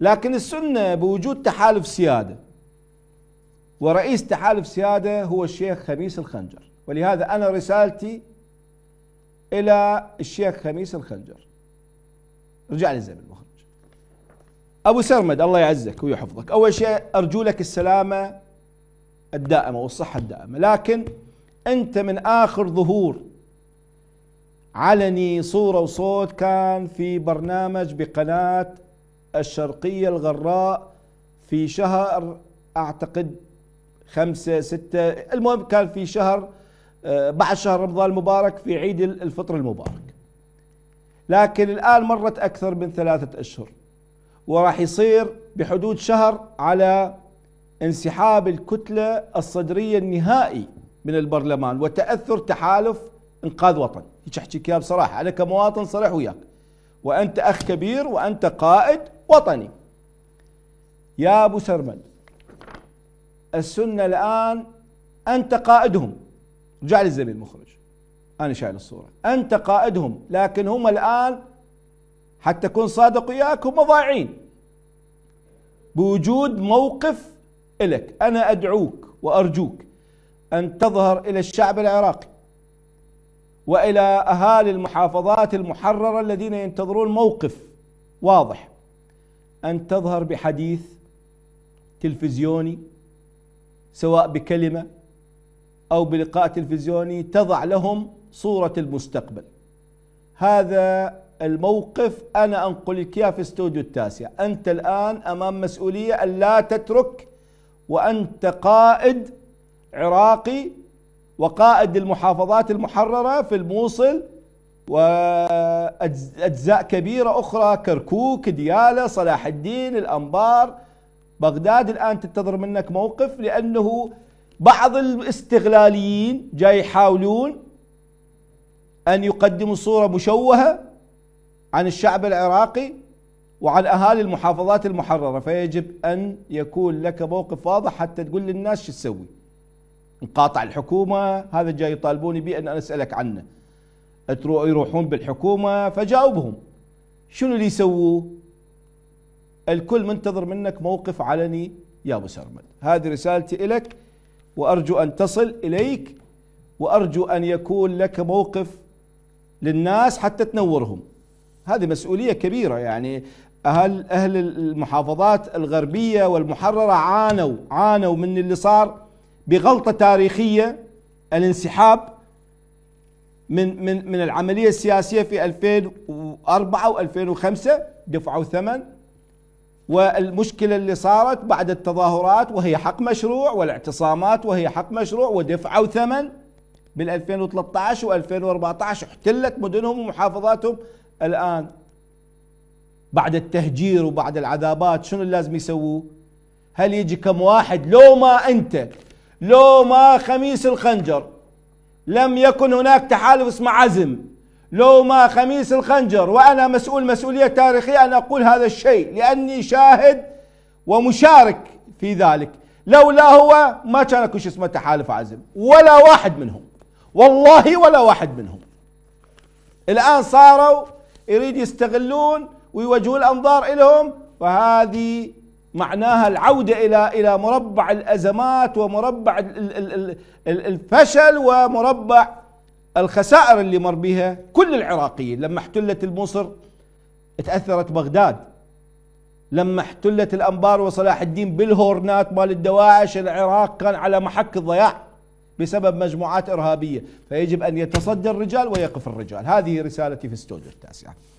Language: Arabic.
لكن السنة بوجود تحالف سيادة ورئيس تحالف سيادة هو الشيخ خميس الخنجر ولهذا أنا رسالتي إلى الشيخ خميس الخنجر رجع لي زين المخرج أبو سرمد الله يعزك ويحفظك أول شيء أرجو لك السلامة الدائمة والصحة الدائمة لكن أنت من آخر ظهور علني صورة وصوت كان في برنامج بقناة الشرقية الغراء في شهر أعتقد خمسة ستة المهم كان في شهر آه، بعد شهر رمضان المبارك في عيد الفطر المبارك لكن الآن مرت أكثر من ثلاثة أشهر وراح يصير بحدود شهر على انسحاب الكتلة الصدرية النهائي من البرلمان وتأثر تحالف إنقاذ وطن هيك أحكيك إياها بصراحة أنا كمواطن صريح وياك وأنت أخ كبير وأنت قائد وطني يا أبو سرمد السنة الآن أنت قائدهم رجع لي الزميل المخرج أنا شايل الصورة أنت قائدهم لكن هم الآن حتى أكون صادق وياك هم ضايعين بوجود موقف إلك أنا أدعوك وأرجوك أن تظهر إلى الشعب العراقي وإلى أهالي المحافظات المحررة الذين ينتظرون موقف واضح أن تظهر بحديث تلفزيوني سواء بكلمة أو بلقاء تلفزيوني تضع لهم صورة المستقبل هذا الموقف أنا أنقل لك إياه في استوديو التاسع أنت الآن أمام مسؤولية أن لا تترك وأنت قائد عراقي وقائد المحافظات المحررة في الموصل و أجزاء كبيرة أخرى كركوك ديالة صلاح الدين الأنبار بغداد الآن تنتظر منك موقف لأنه بعض الاستغلاليين جاي يحاولون أن يقدموا صورة مشوهة عن الشعب العراقي وعن أهالي المحافظات المحررة فيجب أن يكون لك موقف واضح حتى تقول للناس شو تسوي نقاطع الحكومة هذا جاي يطالبوني به أن أنا أسألك عنه يروحون بالحكومه فجاوبهم شنو اللي يسووه؟ الكل منتظر منك موقف علني يا ابو سرمد هذه رسالتي الك وارجو ان تصل اليك وارجو ان يكون لك موقف للناس حتى تنورهم هذه مسؤوليه كبيره يعني اهل اهل المحافظات الغربيه والمحرره عانوا عانوا من اللي صار بغلطه تاريخيه الانسحاب من من من العمليه السياسيه في 2004 و2005 دفعوا ثمن والمشكله اللي صارت بعد التظاهرات وهي حق مشروع والاعتصامات وهي حق مشروع ودفعوا ثمن بال 2013 و2014 احتلت مدنهم ومحافظاتهم الان بعد التهجير وبعد العذابات شنو لازم يسووه؟ هل يجي كم واحد لو ما انت لو ما خميس الخنجر لم يكن هناك تحالف اسمه عزم لو ما خميس الخنجر وأنا مسؤول مسؤولية تاريخية أن أقول هذا الشيء لأني شاهد ومشارك في ذلك لولا هو ما كان اكو شيء اسمه تحالف عزم ولا واحد منهم والله ولا واحد منهم الآن صاروا يريد يستغلون ويوجهوا الأنظار إلهم وهذه معناها العودة إلى إلى مربع الأزمات ومربع الفشل ومربع الخسائر اللي مر بها كل العراقيين لما احتلت المصر تأثرت بغداد لما احتلت الأنبار وصلاح الدين بالهورنات مال الدواعش العراق كان على محك الضياع بسبب مجموعات إرهابية فيجب أن يتصدى الرجال ويقف الرجال هذه رسالتي في استوديو التاسعة